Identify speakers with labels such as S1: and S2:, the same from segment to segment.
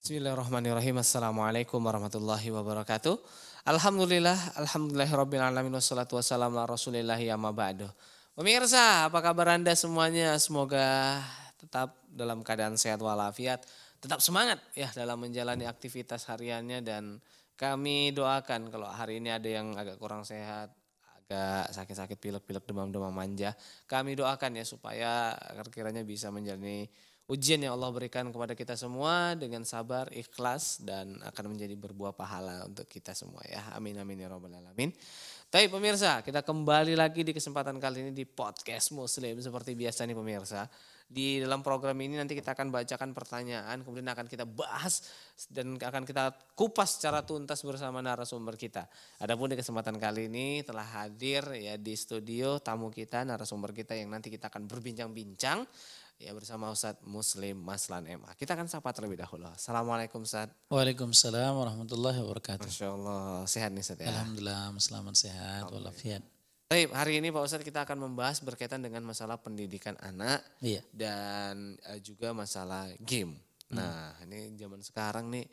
S1: Bismillahirrahmanirrahim. Assalamualaikum warahmatullahi wabarakatuh. Alhamdulillah, alhamdulillahirrabbilalamin wassalatu wassalamu ala rasulillahi amma ba'du. Pemirsa, apa kabar Anda semuanya? Semoga tetap dalam keadaan sehat walafiat tetap semangat ya dalam menjalani aktivitas hariannya dan kami doakan kalau hari ini ada yang agak kurang sehat, agak sakit-sakit pilek-pilek demam-demam manja, kami doakan ya supaya kira kiranya bisa menjalani ujian yang Allah berikan kepada kita semua dengan sabar, ikhlas dan akan menjadi berbuah pahala untuk kita semua ya. Amin amin ya rabbal alamin. Tapi pemirsa, kita kembali lagi di kesempatan kali ini di podcast Muslim seperti biasa nih pemirsa di dalam program ini nanti kita akan bacakan pertanyaan, kemudian akan kita bahas dan akan kita kupas secara tuntas bersama narasumber kita. Adapun di kesempatan kali ini telah hadir ya di studio tamu kita, narasumber kita yang nanti kita akan berbincang-bincang ya bersama Ustadz Muslim Maslan MA. Kita akan sapa terlebih dahulu. Assalamualaikum Ustadz.
S2: Waalaikumsalam warahmatullahi wabarakatuh. Masya sehat nih Ustadz ya. Alhamdulillah, selamat sehat walafiat.
S1: Baik, hari ini Pak Ustadz kita akan membahas berkaitan dengan masalah pendidikan anak iya. dan eh, juga masalah game. Hmm. Nah, ini zaman sekarang nih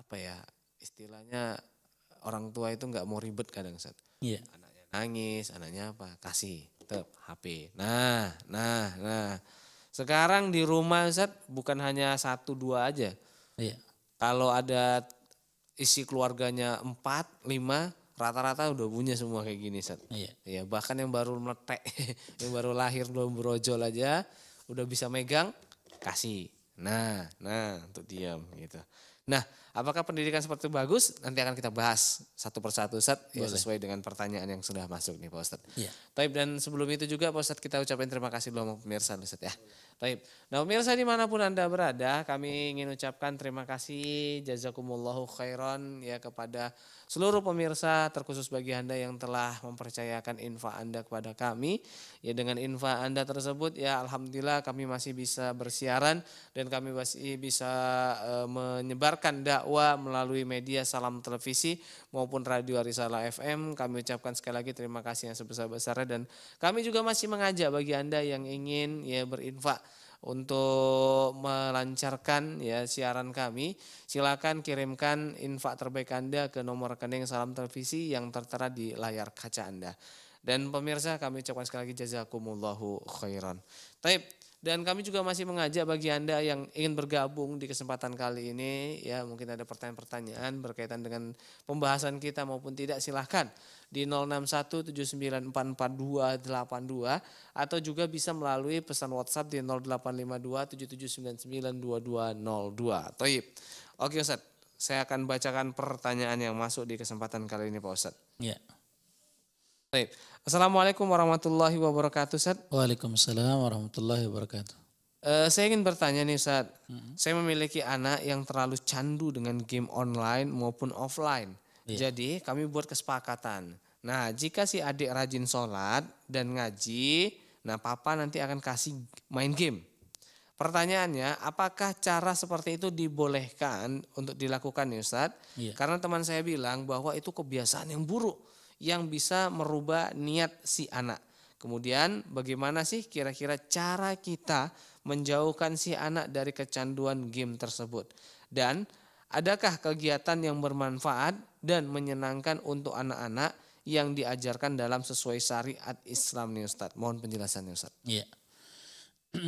S1: apa ya istilahnya orang tua itu nggak mau ribet kadang saat iya. anaknya nangis, anaknya apa kasih tep HP. Nah, nah, nah. Sekarang di rumah Ustaz bukan hanya satu dua aja. Iya. Kalau ada isi keluarganya empat lima rata-rata udah punya semua kayak gini set. Iya. Ya, bahkan yang baru meletek, yang baru lahir belum brojol aja udah bisa megang kasih. Nah, nah untuk diam gitu. Nah, Apakah pendidikan seperti itu bagus? Nanti akan kita bahas satu persatu Ustaz ya, sesuai dengan pertanyaan yang sudah masuk nih Pak Ustaz. Ya. Taib dan sebelum itu juga Pak Ustaz kita ucapkan terima kasih dulu sama pemirsa Ustaz ya. Taib. Nah pemirsa dimanapun Anda berada kami ingin ucapkan terima kasih jazakumullahu khairan ya kepada seluruh pemirsa terkhusus bagi Anda yang telah mempercayakan info Anda kepada kami. Ya dengan info Anda tersebut ya Alhamdulillah kami masih bisa bersiaran dan kami masih bisa uh, menyebarkan dakwah dakwah melalui media salam televisi maupun radio arisala FM. Kami ucapkan sekali lagi terima kasih yang sebesar-besarnya dan kami juga masih mengajak bagi Anda yang ingin ya berinfak untuk melancarkan ya siaran kami silakan kirimkan infak terbaik Anda ke nomor rekening salam televisi yang tertera di layar kaca Anda dan pemirsa kami ucapkan sekali lagi jazakumullahu khairan. Taib dan kami juga masih mengajak bagi Anda yang ingin bergabung di kesempatan kali ini, ya mungkin ada pertanyaan-pertanyaan berkaitan dengan pembahasan kita maupun tidak, silahkan di 0617944282 atau juga bisa melalui pesan WhatsApp di 085277992202. Toib. Oke Ustaz, saya akan bacakan pertanyaan yang masuk di kesempatan kali ini Pak Ustaz. Yeah. Baik. Assalamualaikum warahmatullahi wabarakatuh, Ustaz. Waalaikumsalam warahmatullahi wabarakatuh. E, saya ingin bertanya nih, Ustaz. Mm-hmm. Saya memiliki anak yang terlalu candu dengan game online maupun offline. Yeah. Jadi, kami buat kesepakatan. Nah, jika si adik rajin sholat dan ngaji, nah papa nanti akan kasih main game. Pertanyaannya, apakah cara seperti itu dibolehkan untuk dilakukan nih Ustaz? Iya. Karena teman saya bilang bahwa itu kebiasaan yang buruk yang bisa merubah niat si anak. Kemudian bagaimana sih kira-kira cara kita menjauhkan si anak dari kecanduan game tersebut? Dan adakah kegiatan yang bermanfaat dan menyenangkan untuk anak-anak yang diajarkan dalam sesuai syariat Islam nih Ustaz? Mohon penjelasannya Ustaz.
S2: Iya.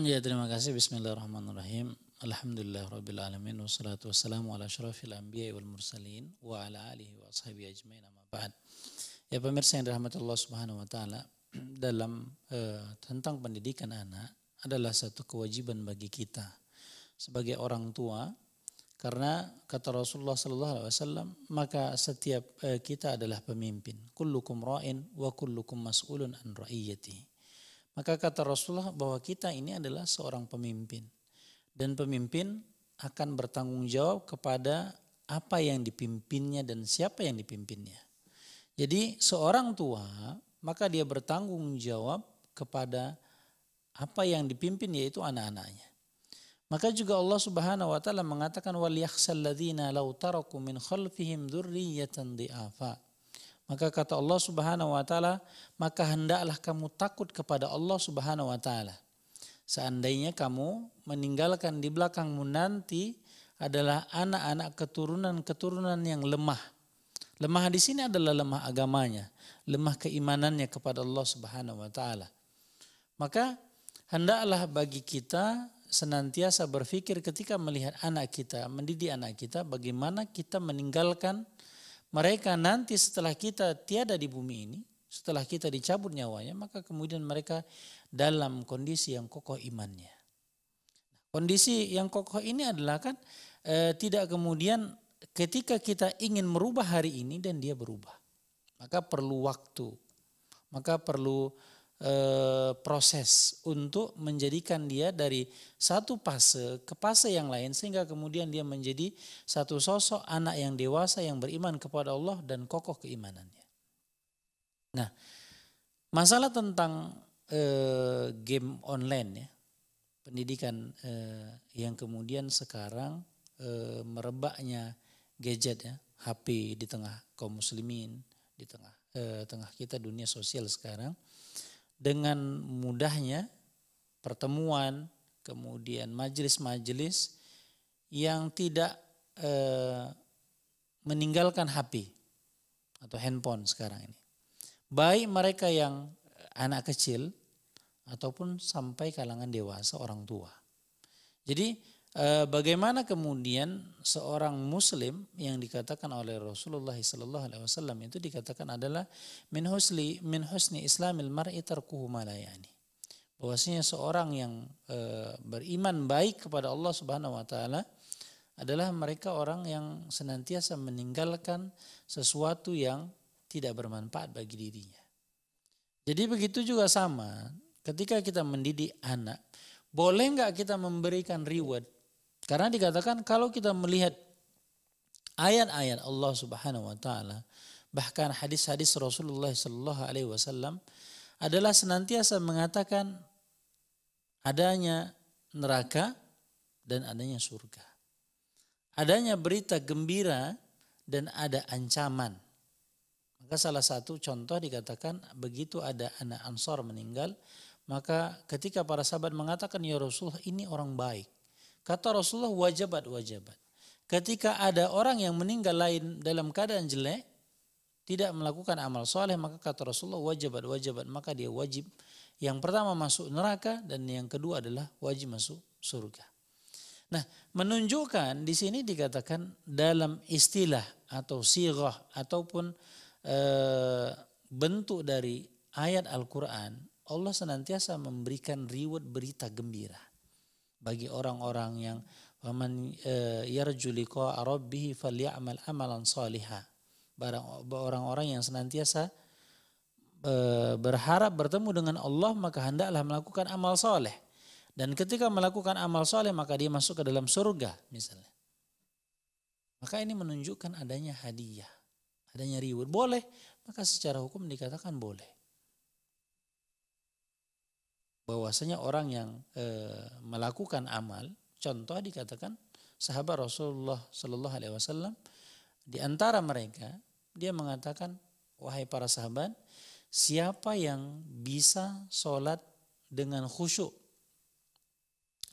S2: Ya terima kasih. Bismillahirrahmanirrahim. Alhamdulillah Rabbil Alamin Wassalatu wassalamu ala syarafil anbiya wal mursalin Wa ala alihi wa ajmain Amma ba'd Ya pemirsa yang dirahmati Allah Subhanahu wa taala, dalam eh, tentang pendidikan anak adalah satu kewajiban bagi kita sebagai orang tua karena kata Rasulullah sallallahu alaihi wasallam maka setiap eh, kita adalah pemimpin. Kullukum ra'in wa kullukum mas'ulun an ra'iyati. Maka kata Rasulullah bahwa kita ini adalah seorang pemimpin dan pemimpin akan bertanggung jawab kepada apa yang dipimpinnya dan siapa yang dipimpinnya. Jadi seorang tua maka dia bertanggung jawab kepada apa yang dipimpin yaitu anak-anaknya. Maka juga Allah Subhanahu wa taala mengatakan wal yakhsal ladzina law taraku min khalfihim dzurriyyatan dhi'afa. Maka kata Allah Subhanahu wa taala, maka hendaklah kamu takut kepada Allah Subhanahu wa taala. Seandainya kamu meninggalkan di belakangmu nanti adalah anak-anak keturunan-keturunan yang lemah Lemah di sini adalah lemah agamanya, lemah keimanannya kepada Allah Subhanahu wa taala. Maka hendaklah bagi kita senantiasa berpikir ketika melihat anak kita, mendidik anak kita bagaimana kita meninggalkan mereka nanti setelah kita tiada di bumi ini, setelah kita dicabut nyawanya, maka kemudian mereka dalam kondisi yang kokoh imannya. Kondisi yang kokoh ini adalah kan e, tidak kemudian ketika kita ingin merubah hari ini dan dia berubah, maka perlu waktu, maka perlu e, proses untuk menjadikan dia dari satu fase ke fase yang lain sehingga kemudian dia menjadi satu sosok anak yang dewasa yang beriman kepada Allah dan kokoh keimanannya. Nah, masalah tentang e, game online ya, pendidikan e, yang kemudian sekarang e, merebaknya gadget ya, HP di tengah kaum muslimin, di tengah eh, tengah kita dunia sosial sekarang dengan mudahnya pertemuan, kemudian majelis-majelis yang tidak eh, meninggalkan HP atau handphone sekarang ini. Baik mereka yang anak kecil ataupun sampai kalangan dewasa orang tua. Jadi Eh, bagaimana kemudian seorang muslim yang dikatakan oleh Rasulullah sallallahu alaihi wasallam itu dikatakan adalah min husli min husni islamil mar'i tarkuhu ma Bahwasanya seorang yang e, beriman baik kepada Allah Subhanahu wa taala adalah mereka orang yang senantiasa meninggalkan sesuatu yang tidak bermanfaat bagi dirinya. Jadi begitu juga sama ketika kita mendidik anak, boleh enggak kita memberikan reward karena dikatakan kalau kita melihat ayat-ayat Allah Subhanahu wa taala, bahkan hadis-hadis Rasulullah sallallahu alaihi wasallam adalah senantiasa mengatakan adanya neraka dan adanya surga. Adanya berita gembira dan ada ancaman. Maka salah satu contoh dikatakan begitu ada anak Ansor meninggal, maka ketika para sahabat mengatakan ya Rasulullah ini orang baik Kata Rasulullah wajabat wajabat. Ketika ada orang yang meninggal lain dalam keadaan jelek, tidak melakukan amal soleh, maka kata Rasulullah wajabat wajabat, maka dia wajib. Yang pertama masuk neraka dan yang kedua adalah wajib masuk surga. Nah, menunjukkan di sini dikatakan dalam istilah atau sirah ataupun e, bentuk dari ayat Al-Quran, Allah senantiasa memberikan reward berita gembira bagi orang-orang yang faman eh, yarju liqa rabbih falyamal amalan salihah. Orang-orang yang senantiasa eh, berharap bertemu dengan Allah maka hendaklah melakukan amal soleh. Dan ketika melakukan amal soleh maka dia masuk ke dalam surga misalnya. Maka ini menunjukkan adanya hadiah, adanya reward. Boleh, maka secara hukum dikatakan boleh bahwasanya orang yang e, melakukan amal, contoh dikatakan sahabat Rasulullah Shallallahu Alaihi Wasallam, di antara mereka dia mengatakan, wahai para sahabat, siapa yang bisa sholat dengan khusyuk,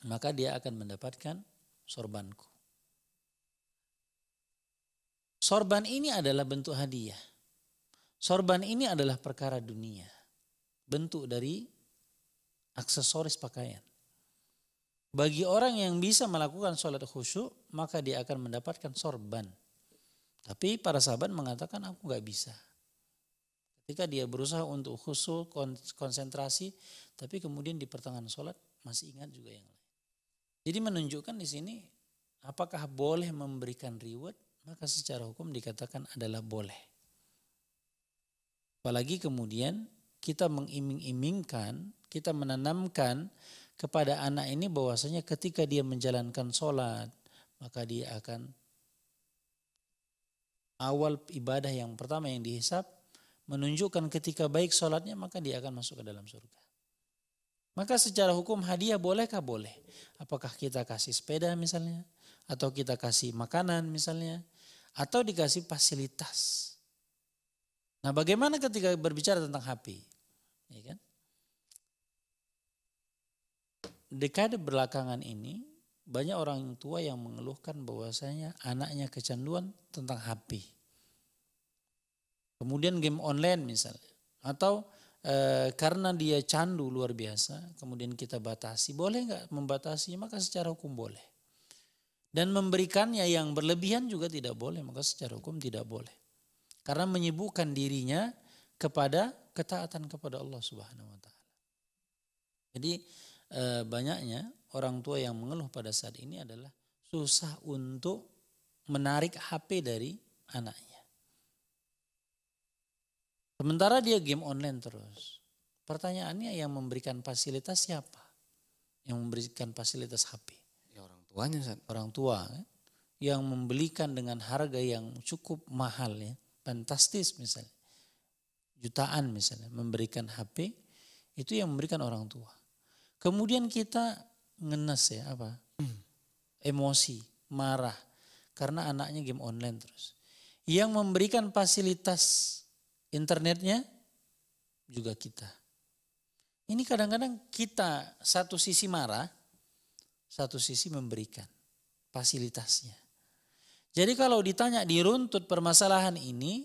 S2: maka dia akan mendapatkan sorbanku. Sorban ini adalah bentuk hadiah. Sorban ini adalah perkara dunia. Bentuk dari aksesoris pakaian. Bagi orang yang bisa melakukan sholat khusyuk, maka dia akan mendapatkan sorban. Tapi para sahabat mengatakan, aku gak bisa. Ketika dia berusaha untuk khusyuk, konsentrasi, tapi kemudian di pertengahan sholat masih ingat juga yang lain. Jadi menunjukkan di sini, apakah boleh memberikan reward? Maka secara hukum dikatakan adalah boleh. Apalagi kemudian kita mengiming-imingkan kita menanamkan kepada anak ini bahwasanya ketika dia menjalankan sholat maka dia akan awal ibadah yang pertama yang dihisap menunjukkan ketika baik sholatnya maka dia akan masuk ke dalam surga. Maka secara hukum hadiah bolehkah? Boleh. Apakah kita kasih sepeda misalnya? Atau kita kasih makanan misalnya? Atau dikasih fasilitas? Nah bagaimana ketika berbicara tentang HP? Ya kan? dekade belakangan ini banyak orang tua yang mengeluhkan bahwasanya anaknya kecanduan tentang HP. Kemudian game online misalnya atau e, karena dia candu luar biasa, kemudian kita batasi. Boleh nggak membatasi? Maka secara hukum boleh. Dan memberikannya yang berlebihan juga tidak boleh, maka secara hukum tidak boleh. Karena menyibukkan dirinya kepada ketaatan kepada Allah Subhanahu wa taala. Jadi e, banyaknya orang tua yang mengeluh pada saat ini adalah susah untuk menarik HP dari anaknya. Sementara dia game online terus. Pertanyaannya yang memberikan fasilitas siapa? Yang memberikan fasilitas HP? Ya orang tuanya. Saat. Orang tua kan? yang membelikan dengan harga yang cukup mahal ya, fantastis misalnya, jutaan misalnya, memberikan HP itu yang memberikan orang tua. Kemudian kita ngenes ya apa? Hmm. Emosi, marah karena anaknya game online terus. Yang memberikan fasilitas internetnya juga kita. Ini kadang-kadang kita satu sisi marah, satu sisi memberikan fasilitasnya. Jadi kalau ditanya diruntut permasalahan ini,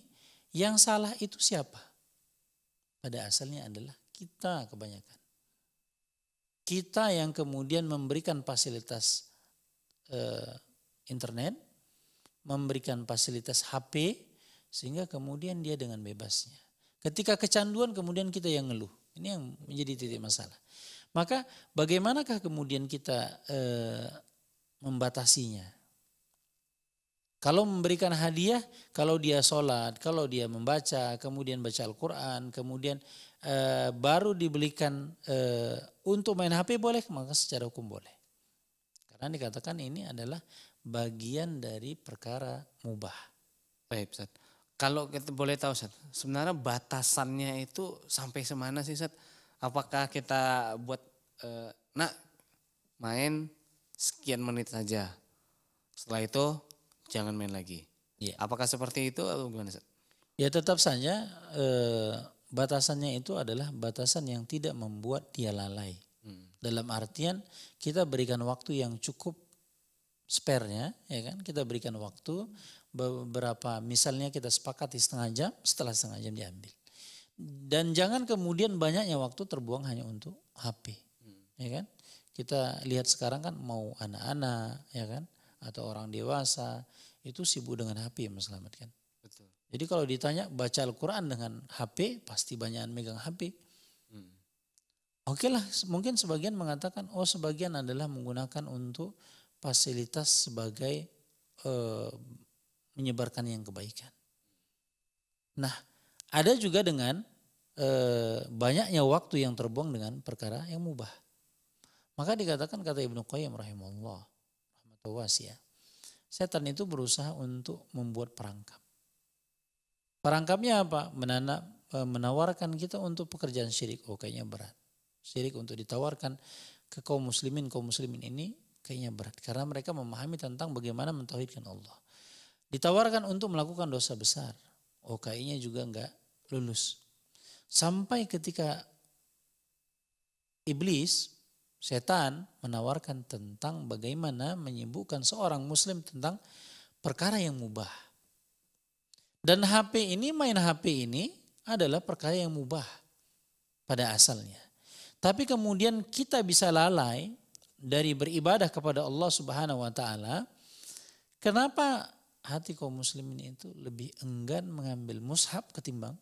S2: yang salah itu siapa? Pada asalnya adalah kita kebanyakan kita yang kemudian memberikan fasilitas eh, internet, memberikan fasilitas HP, sehingga kemudian dia dengan bebasnya. Ketika kecanduan kemudian kita yang ngeluh. Ini yang menjadi titik masalah. Maka bagaimanakah kemudian kita eh, membatasinya? Kalau memberikan hadiah, kalau dia sholat, kalau dia membaca, kemudian baca Al-Quran, kemudian e, baru dibelikan e, untuk main HP boleh, maka secara hukum boleh. Karena dikatakan ini adalah bagian dari perkara mubah. Baik, Ustaz. Kalau kita boleh tahu, Ustaz, sebenarnya batasannya itu
S1: sampai semana sih, Ustaz? Apakah kita buat, e, nak
S2: main sekian menit saja.
S1: Setelah itu jangan main lagi. Ya. Apakah seperti itu atau gimana?
S2: Ya tetap saja eh, batasannya itu adalah batasan yang tidak membuat dia lalai. Hmm. Dalam artian kita berikan waktu yang cukup sparenya, ya kan? Kita berikan waktu beberapa, misalnya kita sepakati setengah jam, setelah setengah jam diambil. Dan jangan kemudian banyaknya waktu terbuang hanya untuk HP, hmm. ya kan? Kita lihat sekarang kan mau anak-anak, ya kan? atau orang dewasa itu sibuk dengan HP Mas Selamat Betul. Jadi kalau ditanya baca Al-Quran dengan HP pasti banyak yang megang HP. Hmm. Oke lah mungkin sebagian mengatakan oh sebagian adalah menggunakan untuk fasilitas sebagai e, menyebarkan yang kebaikan. Nah ada juga dengan e, banyaknya waktu yang terbuang dengan perkara yang mubah. Maka dikatakan kata Ibnu Qayyim rahimahullah atau wasia. Ya. Setan itu berusaha untuk membuat perangkap. Perangkapnya apa? Menana, e, menawarkan kita untuk pekerjaan syirik. Oh kayaknya berat. Syirik untuk ditawarkan ke kaum muslimin. Kaum muslimin ini kayaknya berat. Karena mereka memahami tentang bagaimana mentauhidkan Allah. Ditawarkan untuk melakukan dosa besar. Oh kayaknya juga enggak lulus. Sampai ketika iblis setan menawarkan tentang bagaimana menyembuhkan seorang muslim tentang perkara yang mubah. Dan HP ini, main HP ini adalah perkara yang mubah pada asalnya. Tapi kemudian kita bisa lalai dari beribadah kepada Allah Subhanahu wa taala. Kenapa hati kaum muslimin itu lebih enggan mengambil mushab ketimbang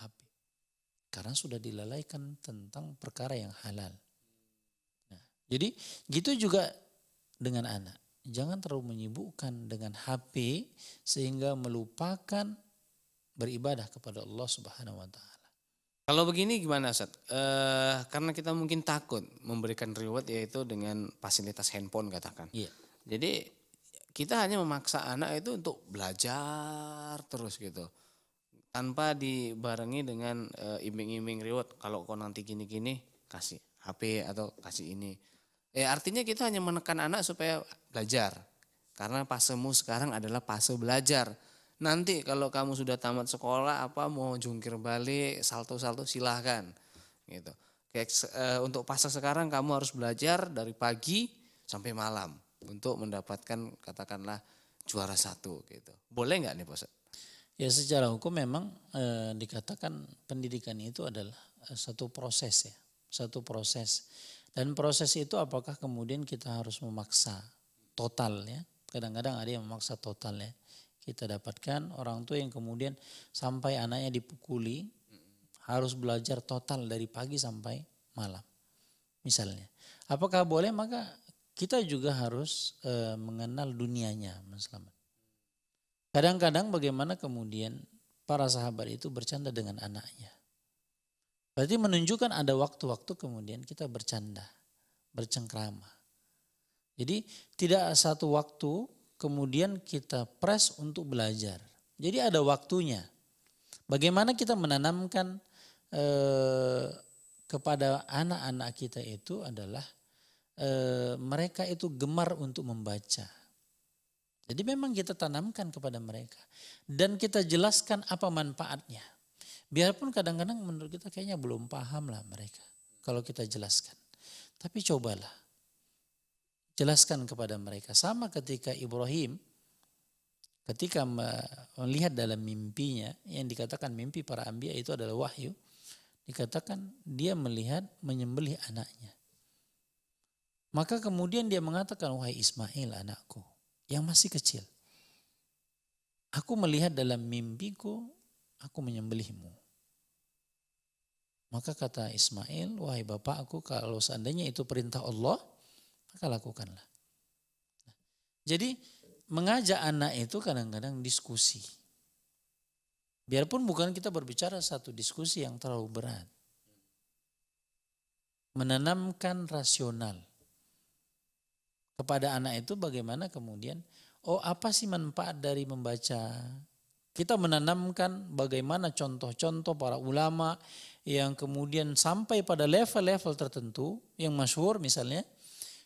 S2: HP? Karena sudah dilalaikan tentang perkara yang halal. Jadi gitu juga dengan anak. Jangan terlalu menyibukkan dengan HP sehingga melupakan beribadah kepada Allah Subhanahu wa taala.
S1: Kalau begini gimana Ustaz? E, karena kita mungkin takut memberikan reward yaitu dengan fasilitas handphone katakan. Iya. Jadi kita hanya memaksa anak itu untuk belajar terus gitu tanpa dibarengi dengan iming eh, iming-iming reward kalau kau nanti gini-gini kasih HP atau kasih ini Eh, artinya kita hanya menekan anak supaya belajar. Karena pasemu sekarang adalah fase belajar. Nanti kalau kamu sudah tamat sekolah, apa mau jungkir balik, salto-salto silahkan. Gitu. Kayak, e, untuk fase sekarang kamu harus belajar dari pagi sampai malam untuk mendapatkan katakanlah juara satu gitu. Boleh
S2: nggak nih bos? Ya secara hukum memang e, dikatakan pendidikan itu adalah eh, satu proses ya, satu proses dan proses itu apakah kemudian kita harus memaksa total ya. Kadang-kadang ada yang memaksa total ya. Kita dapatkan orang tua yang kemudian sampai anaknya dipukuli harus belajar total dari pagi sampai malam. Misalnya, apakah boleh maka kita juga harus e, mengenal dunianya Mas Kadang-kadang bagaimana kemudian para sahabat itu bercanda dengan anaknya. Berarti menunjukkan ada waktu-waktu kemudian kita bercanda, bercengkrama. Jadi tidak satu waktu kemudian kita press untuk belajar. Jadi ada waktunya. Bagaimana kita menanamkan eh, kepada anak-anak kita itu adalah eh, mereka itu gemar untuk membaca. Jadi memang kita tanamkan kepada mereka dan kita jelaskan apa manfaatnya. Biarpun kadang-kadang menurut kita kayaknya belum paham lah mereka. Kalau kita jelaskan. Tapi cobalah. Jelaskan kepada mereka. Sama ketika Ibrahim ketika melihat dalam mimpinya yang dikatakan mimpi para ambia itu adalah wahyu dikatakan dia melihat menyembelih anaknya maka kemudian dia mengatakan wahai Ismail anakku yang masih kecil aku melihat dalam mimpiku aku menyembelihmu maka kata Ismail, wahai bapakku kalau seandainya itu perintah Allah, maka lakukanlah. Nah, jadi mengajak anak itu kadang-kadang diskusi. Biarpun bukan kita berbicara satu diskusi yang terlalu berat. Menanamkan rasional kepada anak itu bagaimana kemudian, oh apa sih manfaat dari membaca? Kita menanamkan bagaimana contoh-contoh para ulama yang kemudian sampai pada level-level tertentu yang masyhur misalnya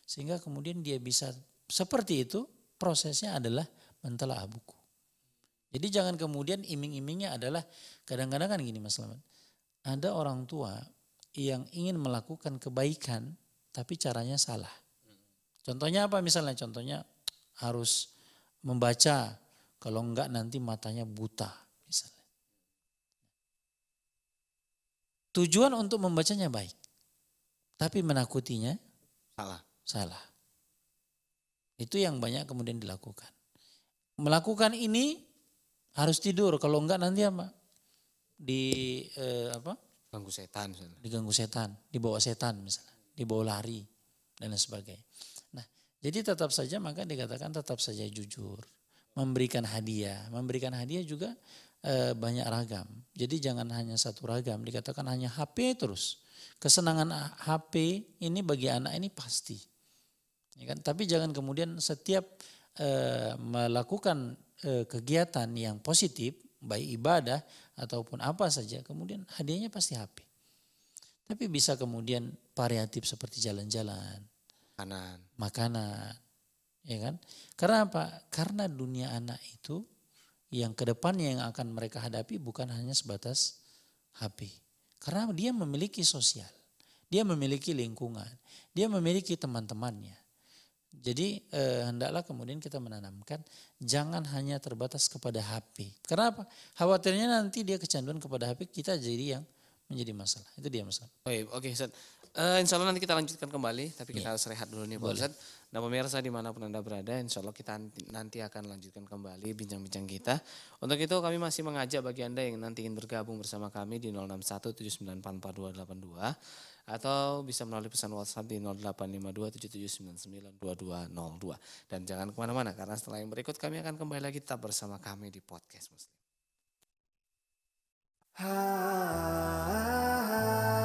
S2: sehingga kemudian dia bisa seperti itu prosesnya adalah mentelaah buku. Jadi jangan kemudian iming-imingnya adalah kadang-kadang kan gini Mas leman Ada orang tua yang ingin melakukan kebaikan tapi caranya salah. Contohnya apa misalnya? Contohnya harus membaca kalau enggak nanti matanya buta. Tujuan untuk membacanya baik. Tapi menakutinya salah. Salah. Itu yang banyak kemudian dilakukan. Melakukan ini harus tidur kalau enggak nanti apa? Di eh, apa? Ganggu setan misalnya. Diganggu setan, dibawa setan misalnya, dibawa lari dan lain sebagainya. Nah, jadi tetap saja maka dikatakan tetap saja jujur, memberikan hadiah, memberikan hadiah juga e, banyak ragam. Jadi jangan hanya satu ragam, dikatakan hanya HP terus. Kesenangan HP ini bagi anak ini pasti. Ya kan? Tapi jangan kemudian setiap e, melakukan e, kegiatan yang positif, baik ibadah ataupun apa saja, kemudian hadiahnya pasti HP. Tapi bisa kemudian variatif seperti jalan-jalan, makanan, makanan, ya kan? Karena apa? Karena dunia anak itu yang kedepannya yang akan mereka hadapi bukan hanya sebatas HP. Karena dia memiliki sosial, dia memiliki lingkungan, dia memiliki teman-temannya. Jadi eh, hendaklah kemudian kita menanamkan jangan hanya terbatas kepada HP. Kenapa? apa? Khawatirnya nanti dia kecanduan kepada HP kita jadi yang menjadi masalah. Itu dia masalah.
S1: Oke, oke Uh, insya Allah nanti kita lanjutkan kembali, tapi kita yeah. harus rehat dulu nih Pak Ustadz. pemirsa nah, pemirsa dimanapun Anda berada, insya Allah kita nanti akan lanjutkan kembali bincang-bincang kita. Untuk itu kami masih mengajak bagi Anda yang nanti ingin bergabung bersama kami di 0617944282 atau bisa melalui pesan WhatsApp di 085277992202. Dan jangan kemana-mana karena setelah yang berikut kami akan kembali lagi tetap bersama kami di podcast
S3: Muslim. Ha, ha, ha.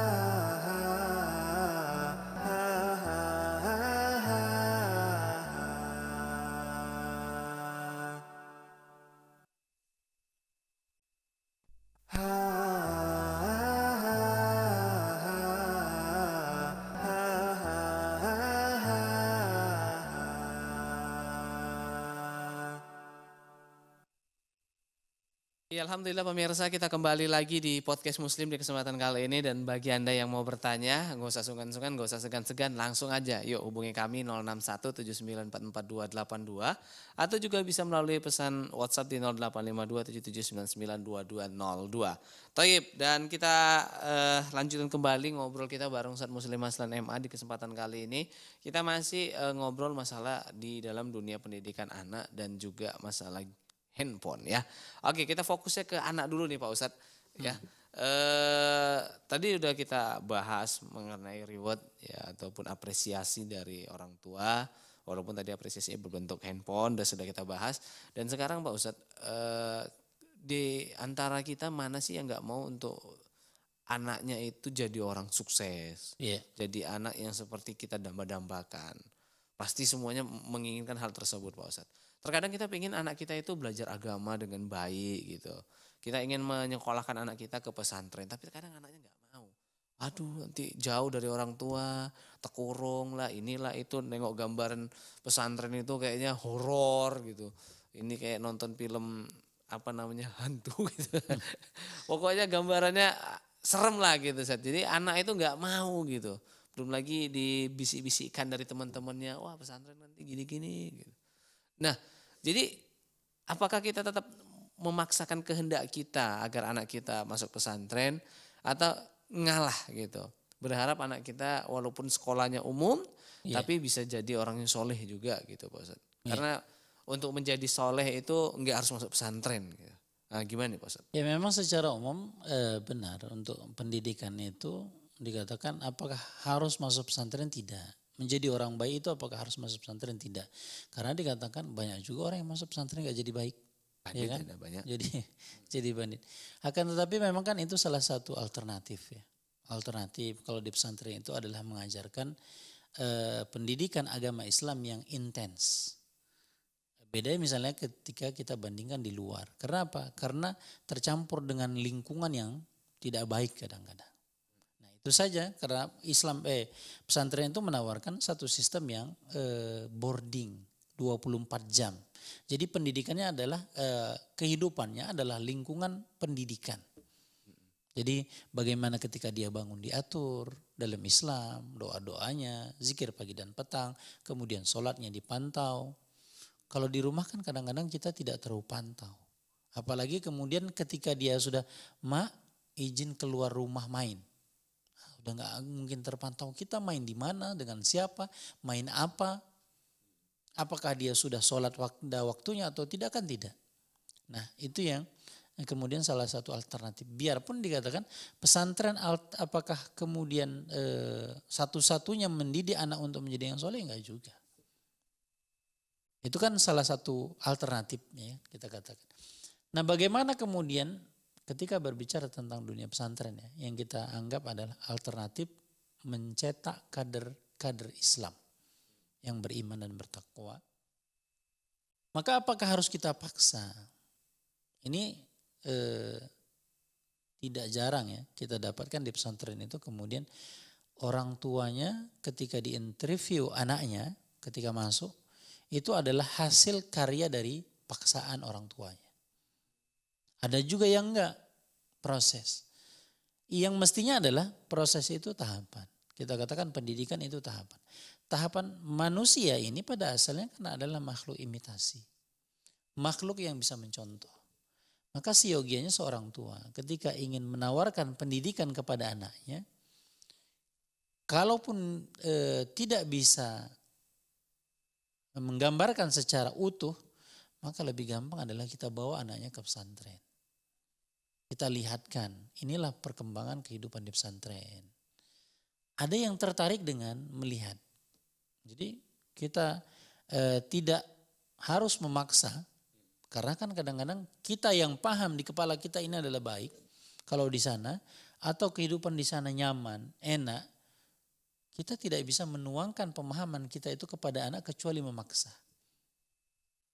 S1: Alhamdulillah pemirsa kita kembali lagi di podcast muslim di kesempatan kali ini dan bagi anda yang mau bertanya gak usah sungkan-sungkan gak usah segan-segan langsung aja yuk hubungi kami 0617944282 atau juga bisa melalui pesan WhatsApp di 085277992202. Toib dan kita uh, lanjutkan kembali ngobrol kita bareng Ustaz Muslim Maslan MA di kesempatan kali ini kita masih uh, ngobrol masalah di dalam dunia pendidikan anak dan juga masalah handphone ya. Oke, kita fokusnya ke anak dulu nih Pak Ustadz ya. Eh, tadi udah kita bahas mengenai reward ya ataupun apresiasi dari orang tua walaupun tadi apresiasinya berbentuk handphone dan sudah kita bahas dan sekarang Pak Ustadz eh, di antara kita mana sih yang nggak mau untuk anaknya itu jadi orang sukses yeah. jadi anak yang seperti kita damba-dambakan pasti semuanya menginginkan hal tersebut Pak Ustadz Terkadang kita ingin anak kita itu belajar agama dengan baik gitu. Kita ingin menyekolahkan anak kita ke pesantren, tapi kadang anaknya nggak mau. Aduh, nanti jauh dari orang tua, tekurung lah, inilah itu, nengok gambaran pesantren itu kayaknya horor gitu. Ini kayak nonton film apa namanya hantu gitu. Pokoknya gambarannya serem lah gitu. Jadi anak itu nggak mau gitu belum lagi dibisik-bisikkan dari teman-temannya, wah pesantren nanti gini-gini. Gitu. Nah jadi apakah kita tetap memaksakan kehendak kita agar anak kita masuk pesantren atau ngalah gitu. Berharap anak kita walaupun sekolahnya umum yeah. tapi bisa jadi orang yang soleh juga gitu Pak Ustaz. Yeah. Karena untuk menjadi soleh itu nggak harus masuk pesantren gitu. Nah, gimana Pak Ustaz?
S2: Ya memang secara umum e, benar untuk pendidikan itu dikatakan apakah harus masuk pesantren tidak menjadi orang baik itu apakah harus masuk pesantren? Tidak. Karena dikatakan banyak juga orang yang masuk pesantren gak jadi baik. Bandit ya kan? Ada banyak. Jadi jadi bandit. Akan tetapi memang kan itu salah satu alternatif ya. Alternatif kalau di pesantren itu adalah mengajarkan eh, pendidikan agama Islam yang intens. beda misalnya ketika kita bandingkan di luar. kenapa? Karena tercampur dengan lingkungan yang tidak baik kadang-kadang. Itu saja karena Islam eh pesantren itu menawarkan satu sistem yang eh, boarding 24 jam. Jadi pendidikannya adalah eh, kehidupannya adalah lingkungan pendidikan. Jadi bagaimana ketika dia bangun diatur dalam Islam, doa-doanya, zikir pagi dan petang, kemudian sholatnya dipantau. Kalau di rumah kan kadang-kadang kita tidak terlalu pantau. Apalagi kemudian ketika dia sudah, mak izin keluar rumah main udah nggak mungkin terpantau kita main di mana dengan siapa main apa apakah dia sudah sholat waktunya atau tidak kan tidak nah itu yang kemudian salah satu alternatif biarpun dikatakan pesantren apakah kemudian e, satu-satunya mendidik anak untuk menjadi yang soleh enggak juga itu kan salah satu alternatif ya, kita katakan nah bagaimana kemudian ketika berbicara tentang dunia pesantren ya, yang kita anggap adalah alternatif mencetak kader-kader Islam yang beriman dan bertakwa. Maka apakah harus kita paksa? Ini eh, tidak jarang ya kita dapatkan di pesantren itu kemudian orang tuanya ketika diinterview anaknya ketika masuk itu adalah hasil karya dari paksaan orang tuanya. Ada juga yang enggak proses. Yang mestinya adalah proses itu tahapan. Kita katakan pendidikan itu tahapan. Tahapan manusia ini pada asalnya kan adalah makhluk imitasi. Makhluk yang bisa mencontoh. Maka siogianya seorang tua ketika ingin menawarkan pendidikan kepada anaknya, kalaupun e, tidak bisa menggambarkan secara utuh, maka lebih gampang adalah kita bawa anaknya ke pesantren kita lihatkan. Inilah perkembangan kehidupan di pesantren. Ada yang tertarik dengan melihat. Jadi kita e, tidak harus memaksa karena kan kadang-kadang kita yang paham di kepala kita ini adalah baik kalau di sana atau kehidupan di sana nyaman, enak. Kita tidak bisa menuangkan pemahaman kita itu kepada anak kecuali memaksa.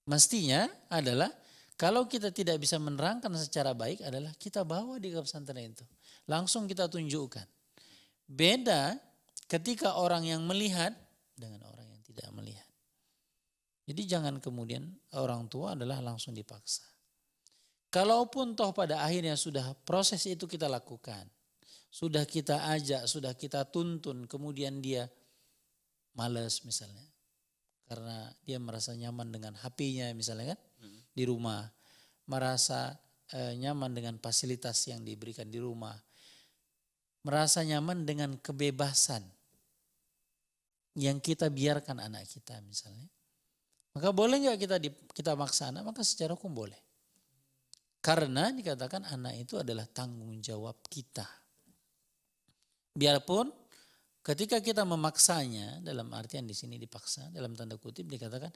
S2: Mestinya adalah kalau kita tidak bisa menerangkan secara baik adalah kita bawa di pesantren itu. Langsung kita tunjukkan. Beda ketika orang yang melihat dengan orang yang tidak melihat. Jadi jangan kemudian orang tua adalah langsung dipaksa. Kalaupun toh pada akhirnya sudah proses itu kita lakukan. Sudah kita ajak, sudah kita tuntun, kemudian dia males misalnya. Karena dia merasa nyaman dengan HP-nya misalnya kan di rumah, merasa eh, nyaman dengan fasilitas yang diberikan di rumah, merasa nyaman dengan kebebasan yang kita biarkan anak kita misalnya. Maka boleh nggak kita di, kita maksa anak? Maka secara hukum boleh. Karena dikatakan anak itu adalah tanggung jawab kita. Biarpun ketika kita memaksanya dalam artian di sini dipaksa dalam tanda kutip dikatakan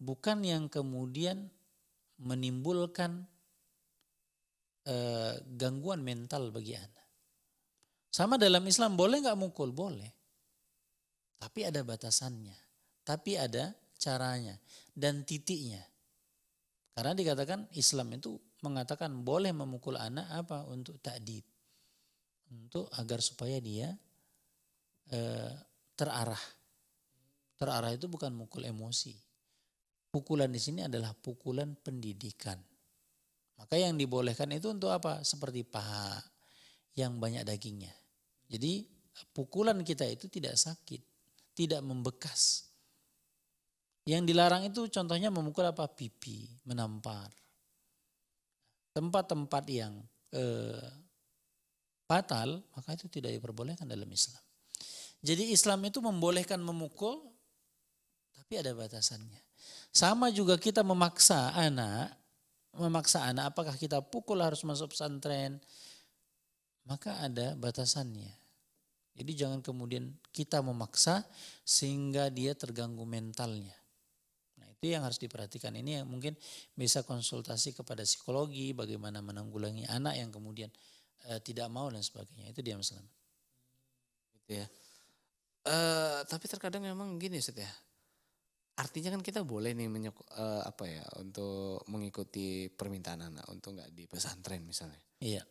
S2: bukan yang kemudian menimbulkan eh, gangguan mental bagi anak. Sama dalam Islam boleh nggak mukul? Boleh. Tapi ada batasannya. Tapi ada caranya dan titiknya. Karena dikatakan Islam itu mengatakan boleh memukul anak apa untuk takdir, Untuk agar supaya dia eh, terarah. Terarah itu bukan mukul emosi Pukulan di sini adalah pukulan pendidikan. Maka yang dibolehkan itu untuk apa? Seperti paha yang banyak dagingnya. Jadi pukulan kita itu tidak sakit, tidak membekas. Yang dilarang itu contohnya memukul apa? Pipi, menampar. Tempat-tempat yang eh, fatal, maka itu tidak diperbolehkan dalam Islam. Jadi Islam itu membolehkan memukul, tapi ada batasannya. Sama juga kita memaksa anak, memaksa anak apakah kita pukul harus masuk pesantren, maka ada batasannya. Jadi jangan kemudian kita memaksa sehingga dia terganggu mentalnya. Nah, itu yang harus diperhatikan. Ini yang mungkin bisa konsultasi kepada psikologi bagaimana menanggulangi anak yang kemudian e, tidak mau dan sebagainya. Itu dia Mas Gitu ya. E, tapi terkadang memang gini Ustaz ya,
S1: artinya kan kita boleh nih menyok uh, apa ya untuk mengikuti permintaan anak untuk nggak di pesantren misalnya. Iya.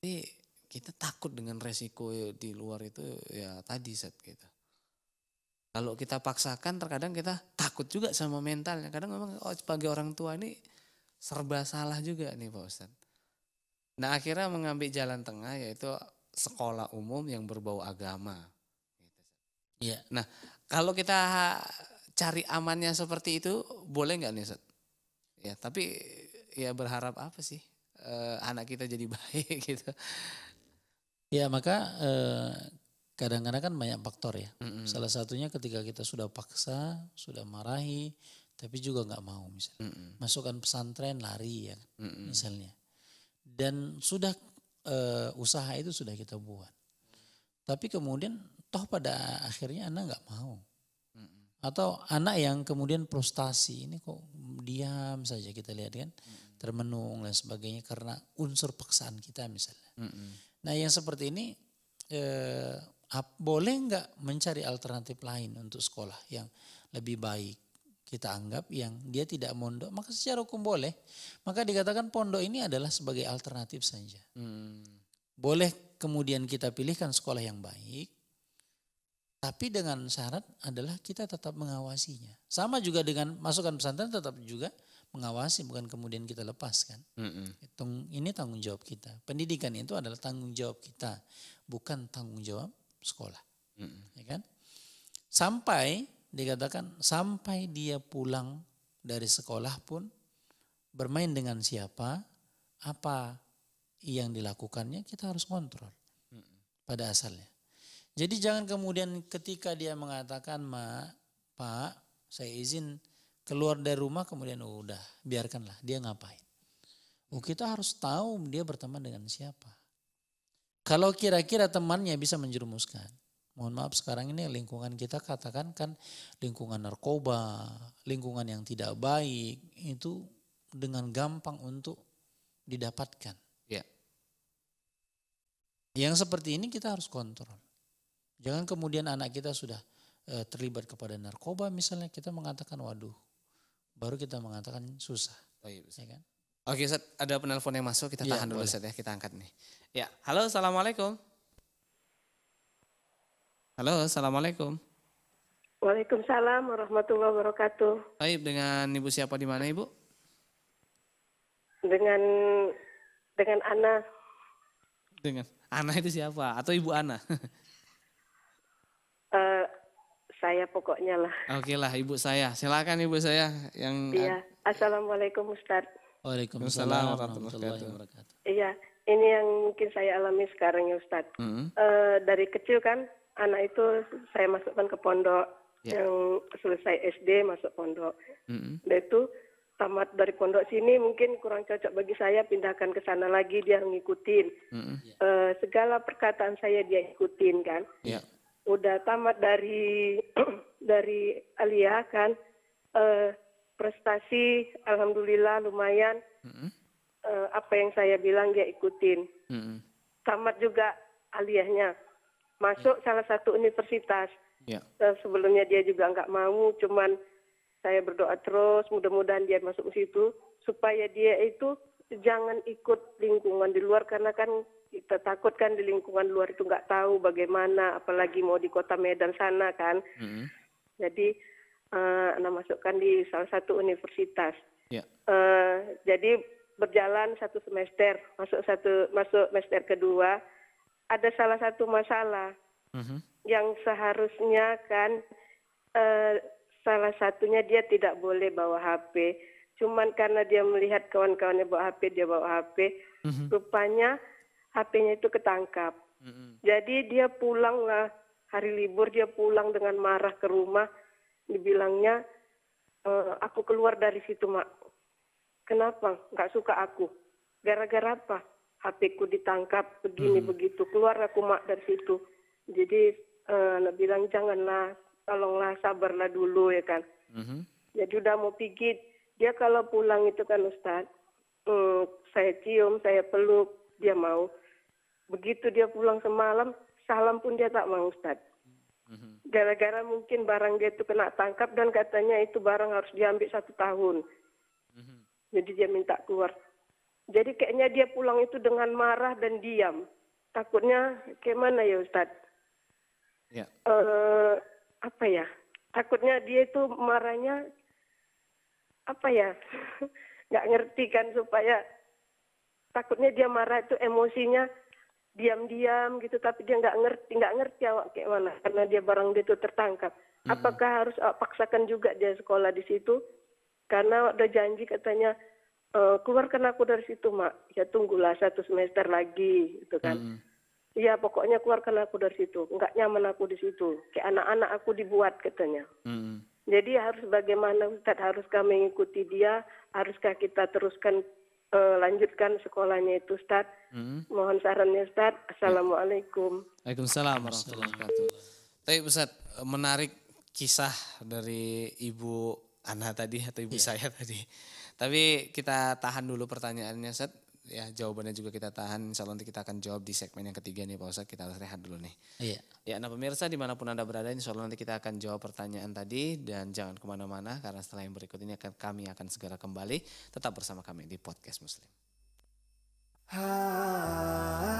S1: Tapi kita takut dengan resiko di luar itu ya tadi set gitu. Kalau kita paksakan terkadang kita takut juga sama mentalnya. Kadang memang oh, sebagai orang tua ini serba salah juga nih Pak Ustadz. Nah akhirnya mengambil jalan tengah yaitu sekolah umum yang berbau agama. Iya. Nah kalau kita cari amannya seperti itu boleh nggak nih Ustaz? Ya tapi ya berharap apa sih eh, anak kita jadi baik gitu.
S2: Ya maka eh, kadang-kadang kan banyak faktor ya. Mm -hmm. Salah satunya ketika kita sudah paksa, sudah marahi, tapi juga nggak mau misalnya. Mm -hmm. Masukkan pesantren lari ya mm -hmm. misalnya. Dan sudah eh, usaha itu sudah kita buat. Tapi kemudian toh pada akhirnya anak nggak mau. Atau anak yang kemudian prostasi ini kok diam saja kita lihat kan, termenung dan sebagainya karena unsur paksaan kita misalnya. Hmm. Nah yang seperti ini eh, boleh nggak mencari alternatif lain untuk sekolah yang lebih baik? kita anggap yang dia tidak mondok maka secara hukum boleh maka dikatakan pondok ini adalah sebagai alternatif saja hmm. boleh kemudian kita pilihkan sekolah yang baik tapi dengan syarat adalah kita tetap mengawasinya. Sama juga dengan masukan pesantren tetap juga mengawasi, bukan kemudian kita lepaskan. Mm hmm Ini tanggung jawab kita. Pendidikan itu adalah tanggung jawab kita, bukan tanggung jawab sekolah. Mm hmm Ya kan? Sampai dikatakan sampai dia pulang dari sekolah pun bermain dengan siapa, apa yang dilakukannya kita harus kontrol mm hmm pada asalnya. Jadi jangan kemudian ketika dia mengatakan, "Ma, Pak, saya izin keluar dari rumah," kemudian oh, udah, biarkanlah dia ngapain. Oh, kita harus tahu dia berteman dengan siapa. Kalau kira-kira temannya bisa menjerumuskan. Mohon maaf sekarang ini lingkungan kita katakan kan lingkungan narkoba, lingkungan yang tidak baik itu dengan gampang untuk didapatkan. Ya. Yang seperti ini kita harus kontrol. Jangan kemudian anak kita sudah eh, terlibat kepada narkoba misalnya kita mengatakan waduh baru kita mengatakan susah. Oh iya, Ya kan? Oke, Ustaz, ada penelpon yang masuk, kita ya, tahan dulu Ustaz ya, kita angkat nih.
S3: Ya, halo, Assalamualaikum.
S1: Halo, Assalamualaikum.
S3: Waalaikumsalam warahmatullahi wabarakatuh.
S1: Baik, dengan Ibu siapa di mana Ibu?
S3: Dengan dengan Ana.
S1: Dengan Ana itu siapa? Atau Ibu Ana?
S3: saya pokoknya lah.
S1: Oke okay lah Ibu saya. Silakan Ibu saya yang Iya.
S3: Assalamualaikum Ustaz.
S1: Waalaikumsalam
S3: warahmatullahi wabarakatuh. Iya, ini yang mungkin saya alami sekarang ya Ustaz. Mm -hmm. e, dari kecil kan anak itu saya masukkan ke pondok yeah. yang selesai SD masuk pondok. Mm -hmm. Dan itu tamat dari pondok sini mungkin kurang cocok bagi saya pindahkan ke sana lagi dia ngikutin mm -hmm. e, segala perkataan saya dia ikutin kan yeah udah tamat dari dari Alia kan uh, prestasi alhamdulillah lumayan mm-hmm. uh, apa yang saya bilang dia ikutin mm-hmm. tamat juga aliyahnya masuk mm-hmm. salah satu universitas yeah. Ya. uh, sebelumnya dia juga nggak mau cuman saya berdoa terus mudah-mudahan dia masuk ke situ supaya dia itu jangan ikut lingkungan di luar karena kan kita takut kan di lingkungan luar itu nggak tahu bagaimana apalagi mau di kota Medan sana kan mm-hmm. jadi uh, eh, anak masukkan di salah satu universitas yeah. Ya. uh, jadi berjalan satu semester masuk satu masuk semester kedua ada salah satu masalah mm-hmm. yang seharusnya kan uh, salah satunya dia tidak boleh bawa HP cuman karena dia melihat kawan-kawannya bawa HP dia bawa HP mm-hmm. rupanya HP-nya itu ketangkap. Mm-hmm. Jadi dia pulang lah hari libur dia pulang dengan marah ke rumah, dibilangnya e, aku keluar dari situ mak. Kenapa? Gak suka aku. Gara-gara apa? HP-ku ditangkap begini hmm begitu. Keluar aku mak dari situ. Jadi uh, bilang janganlah, tolonglah sabarlah dulu ya kan. Mm-hmm. Jadi udah mau pikir. Dia kalau pulang itu kan Ustadz, eh, saya cium, saya peluk, dia mau Begitu dia pulang semalam, salam pun dia tak mau Ustaz. Mhm. Gara-gara mungkin barang dia itu kena tangkap dan katanya itu barang harus diambil satu tahun. Mhm. Jadi dia minta keluar. Jadi kayaknya dia pulang itu dengan marah dan diam. Takutnya mana ya Ustaz? Ya. Uh, apa ya? Takutnya dia itu marahnya apa ya? Gak ngerti kan supaya takutnya dia marah itu emosinya diam-diam gitu tapi dia nggak ngerti nggak ngerti awak kayak mana karena dia barang dia itu tertangkap hmm. apakah harus awak paksakan juga dia sekolah di situ karena udah janji katanya e, keluarkan aku dari situ mak ya tunggulah satu semester lagi gitu kan iya hmm. pokoknya keluarkan aku dari situ nggak nyaman aku di situ kayak anak-anak aku dibuat katanya hmm. jadi harus bagaimana harus kami mengikuti dia haruskah kita teruskan uh, lanjutkan sekolahnya itu Ustaz. Hmm. Mohon sarannya Ustaz. Assalamualaikum.
S1: Waalaikumsalam warahmatullahi wabarakatuh. Tapi Ustaz, eh, menarik kisah dari Ibu Ana tadi atau Ibu yeah. saya tadi. Tapi kita tahan dulu pertanyaannya Ustaz ya jawabannya juga kita tahan. Insya Allah nanti kita akan jawab di segmen yang ketiga nih Pak Ustadz. Kita harus rehat dulu nih. Iya. Ya nah pemirsa dimanapun Anda berada insya Allah nanti kita akan jawab pertanyaan tadi. Dan jangan kemana-mana karena setelah yang berikut ini akan kami akan segera kembali. Tetap bersama kami di Podcast Muslim. Ha, ha,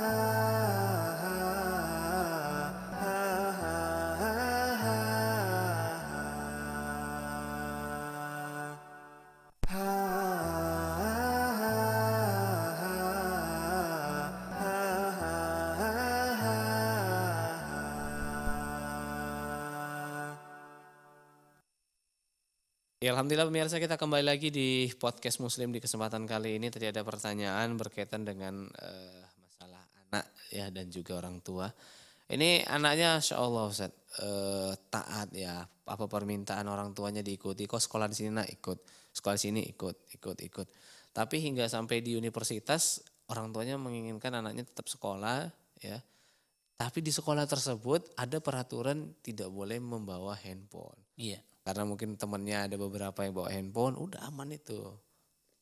S1: ha. Alhamdulillah pemirsa kita kembali lagi di podcast Muslim di kesempatan kali ini tadi ada pertanyaan berkaitan dengan uh, masalah anak ya dan juga orang tua. Ini anaknya Insya Allah Ustaz, uh, taat ya apa permintaan orang tuanya diikuti. Kok sekolah di sini nak ikut, sekolah di sini ikut, ikut, ikut. Tapi hingga sampai di universitas orang tuanya menginginkan anaknya tetap sekolah ya. Tapi di sekolah tersebut ada peraturan tidak boleh membawa handphone. Iya. Karena mungkin temennya ada beberapa yang bawa handphone, udah aman itu.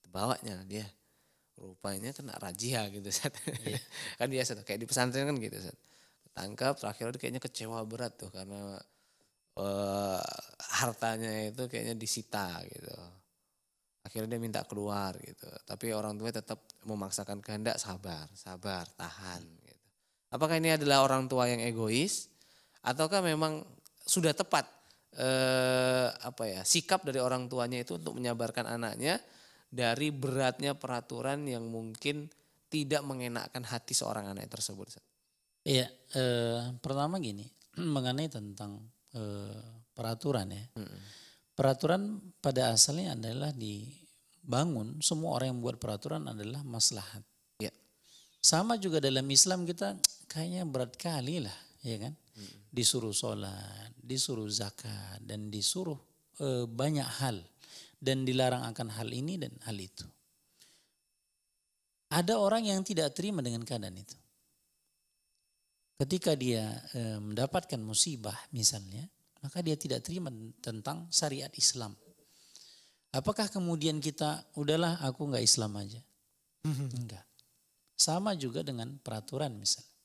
S1: Bawanya dia. Rupanya kena rajia gitu saat Iya. kan biasa tuh, kayak di pesantren kan gitu saat Tangkap, terakhir kayaknya kecewa berat tuh karena uh, hartanya itu kayaknya disita gitu. Akhirnya dia minta keluar gitu. Tapi orang tua tetap memaksakan kehendak sabar, sabar, tahan gitu. Apakah ini adalah orang tua yang egois ataukah memang sudah tepat eh, apa ya sikap dari orang tuanya itu untuk menyabarkan anaknya dari beratnya peraturan yang mungkin tidak mengenakkan hati seorang anak tersebut.
S2: Iya, eh, pertama gini mengenai tentang eh, peraturan ya. mm Peraturan pada asalnya adalah dibangun semua orang yang membuat peraturan adalah maslahat. Ya. Sama juga dalam Islam kita kayaknya berat kali lah, ya kan? disuruh sholat, disuruh zakat, dan disuruh e, banyak hal. Dan dilarang akan hal ini dan hal itu. Ada orang yang tidak terima dengan keadaan itu. Ketika dia e, mendapatkan musibah misalnya, maka dia tidak terima tentang syariat Islam. Apakah kemudian kita udahlah aku nggak Islam aja? Mm-hmm. Enggak. Sama juga dengan peraturan misalnya.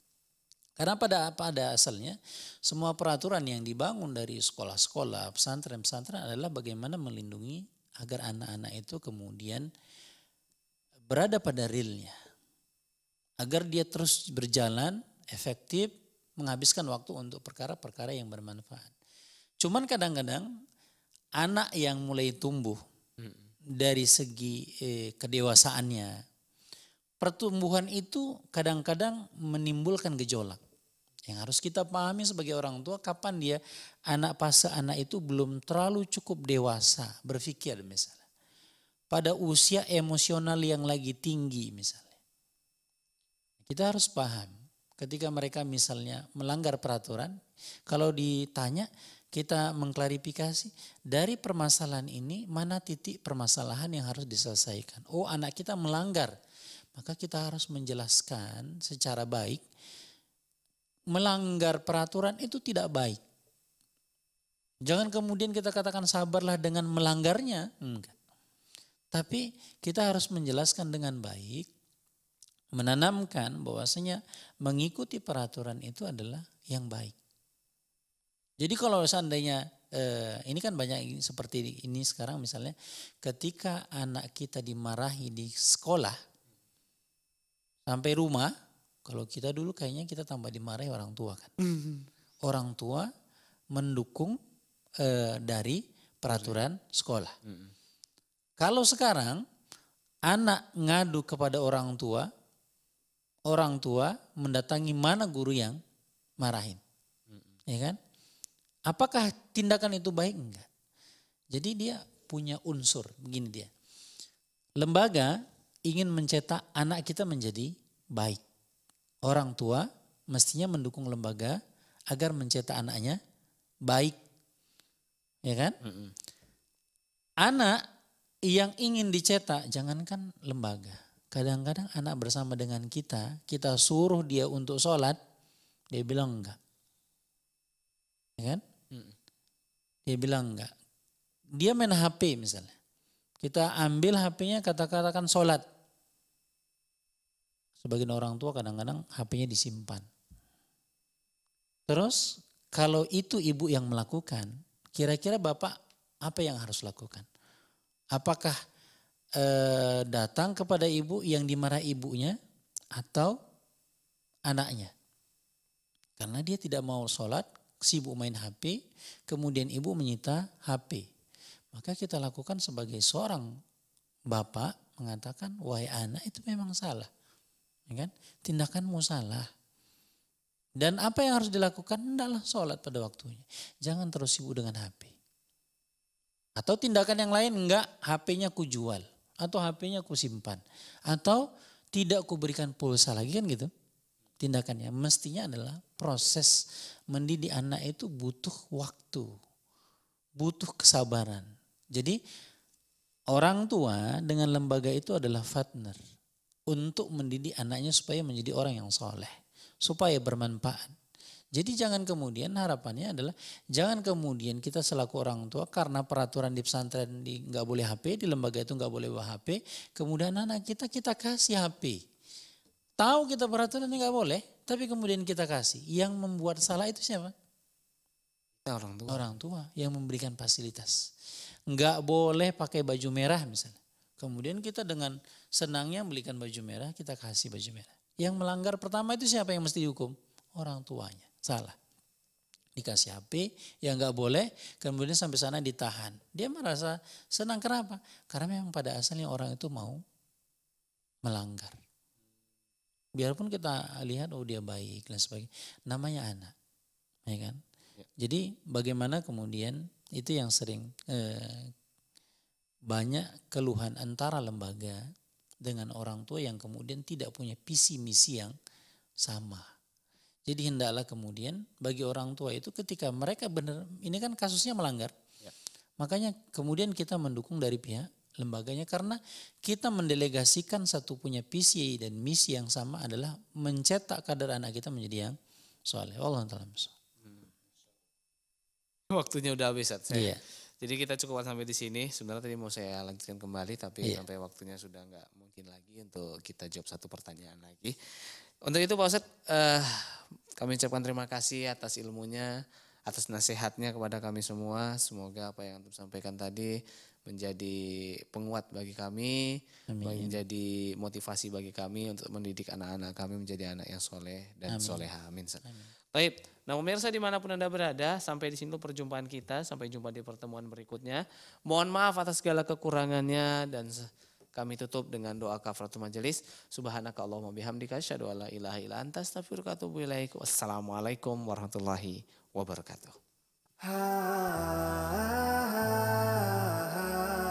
S2: Karena pada pada asalnya semua peraturan yang dibangun dari sekolah-sekolah, pesantren-pesantren adalah bagaimana melindungi agar anak-anak itu kemudian berada pada realnya. Agar dia terus berjalan efektif menghabiskan waktu untuk perkara-perkara yang bermanfaat. Cuman kadang-kadang anak yang mulai tumbuh hmm. dari segi eh, kedewasaannya, pertumbuhan itu kadang-kadang menimbulkan gejolak. Yang harus kita pahami sebagai orang tua kapan dia anak fase anak itu belum terlalu cukup dewasa berpikir misalnya. Pada usia emosional yang lagi tinggi misalnya. Kita harus paham ketika mereka misalnya melanggar peraturan, kalau ditanya kita mengklarifikasi dari permasalahan ini mana titik permasalahan yang harus diselesaikan. Oh anak kita melanggar maka kita harus menjelaskan secara baik melanggar peraturan itu tidak baik. Jangan kemudian kita katakan sabarlah dengan melanggarnya, enggak. Tapi kita harus menjelaskan dengan baik, menanamkan bahwasanya mengikuti peraturan itu adalah yang baik. Jadi kalau seandainya eh, ini kan banyak seperti ini sekarang misalnya ketika anak kita dimarahi di sekolah sampai rumah kalau kita dulu kayaknya kita tambah dimarahi orang tua kan mm-hmm. orang tua mendukung e, dari peraturan sekolah mm-hmm. kalau sekarang anak ngadu kepada orang tua orang tua mendatangi mana guru yang marahin
S3: mm-hmm.
S2: ya kan apakah tindakan itu baik enggak jadi dia punya unsur begini dia lembaga ingin mencetak anak kita menjadi baik. Orang tua mestinya mendukung lembaga agar mencetak anaknya baik. Ya kan? Mm -mm. Anak yang ingin dicetak jangankan lembaga. Kadang-kadang anak bersama dengan kita, kita suruh dia untuk sholat, dia bilang enggak. Ya kan? Mm dia bilang enggak. Dia main HP misalnya. Kita ambil HP-nya kata-katakan sholat. Sebagian orang tua kadang-kadang HP-nya disimpan. Terus kalau itu ibu yang melakukan, kira-kira bapak apa yang harus lakukan? Apakah eh, datang kepada ibu yang dimarah ibunya atau anaknya? Karena dia tidak mau sholat, sibuk main HP, kemudian ibu menyita HP. Maka kita lakukan sebagai seorang bapak mengatakan wahai anak itu memang salah. Ya kan? Tindakanmu salah. Dan apa yang harus dilakukan? adalah sholat pada waktunya. Jangan terus sibuk dengan HP. Atau tindakan yang lain enggak HP-nya ku jual. Atau HP-nya ku simpan. Atau tidak ku berikan pulsa lagi kan gitu. Tindakannya mestinya adalah proses mendidik anak itu butuh waktu. Butuh kesabaran jadi orang tua dengan lembaga itu adalah fatner untuk mendidik anaknya supaya menjadi orang yang soleh, supaya bermanfaat. Jadi jangan kemudian harapannya adalah jangan kemudian kita selaku orang tua karena peraturan di pesantren di nggak boleh HP di lembaga itu nggak boleh bawa HP, kemudian anak kita kita kasih HP. Tahu kita peraturannya nggak boleh, tapi kemudian kita kasih. Yang membuat salah itu siapa? orang tua. Orang tua yang memberikan fasilitas nggak boleh pakai baju merah misalnya. Kemudian kita dengan senangnya belikan baju merah, kita kasih baju merah. Yang melanggar pertama itu siapa yang mesti dihukum? Orang tuanya. Salah. Dikasih HP, yang nggak boleh, kemudian sampai sana ditahan. Dia merasa senang kenapa? Karena memang pada asalnya orang itu mau melanggar. Biarpun kita lihat oh dia baik dan sebagainya, namanya anak, ya kan? Ya. Jadi bagaimana kemudian itu yang sering eh, banyak keluhan antara lembaga dengan orang tua yang kemudian tidak punya visi misi yang sama. Jadi hendaklah kemudian bagi orang tua itu ketika mereka benar ini kan kasusnya melanggar. Ya. Makanya kemudian kita mendukung dari pihak lembaganya karena kita mendelegasikan satu punya visi dan misi yang sama adalah mencetak kadar anak kita menjadi yang soleh. Allah
S1: waktunya udah habis Ustaz. Ya. Iya. Jadi kita cukup sampai di sini. Sebenarnya tadi mau saya lanjutkan kembali tapi iya. sampai waktunya sudah nggak mungkin lagi untuk kita jawab satu pertanyaan lagi. Untuk itu Pak Ustaz, eh, kami ucapkan terima kasih atas ilmunya, atas nasihatnya kepada kami semua. Semoga apa yang Antum sampaikan tadi menjadi penguat bagi kami, Amin. menjadi motivasi bagi kami untuk mendidik anak-anak kami menjadi anak yang soleh dan Amin. soleha. Amin. Amin. Baik, Nah pemirsa dimanapun Anda berada, sampai di sini perjumpaan kita, sampai jumpa di pertemuan berikutnya. Mohon maaf atas segala kekurangannya dan kami tutup dengan doa kafaratul majelis. Subhanaka Allahumma bihamdika asyhadu la ilaha illa anta astaghfiruka wa Wassalamualaikum warahmatullahi wabarakatuh. Ha, ha, ha, ha.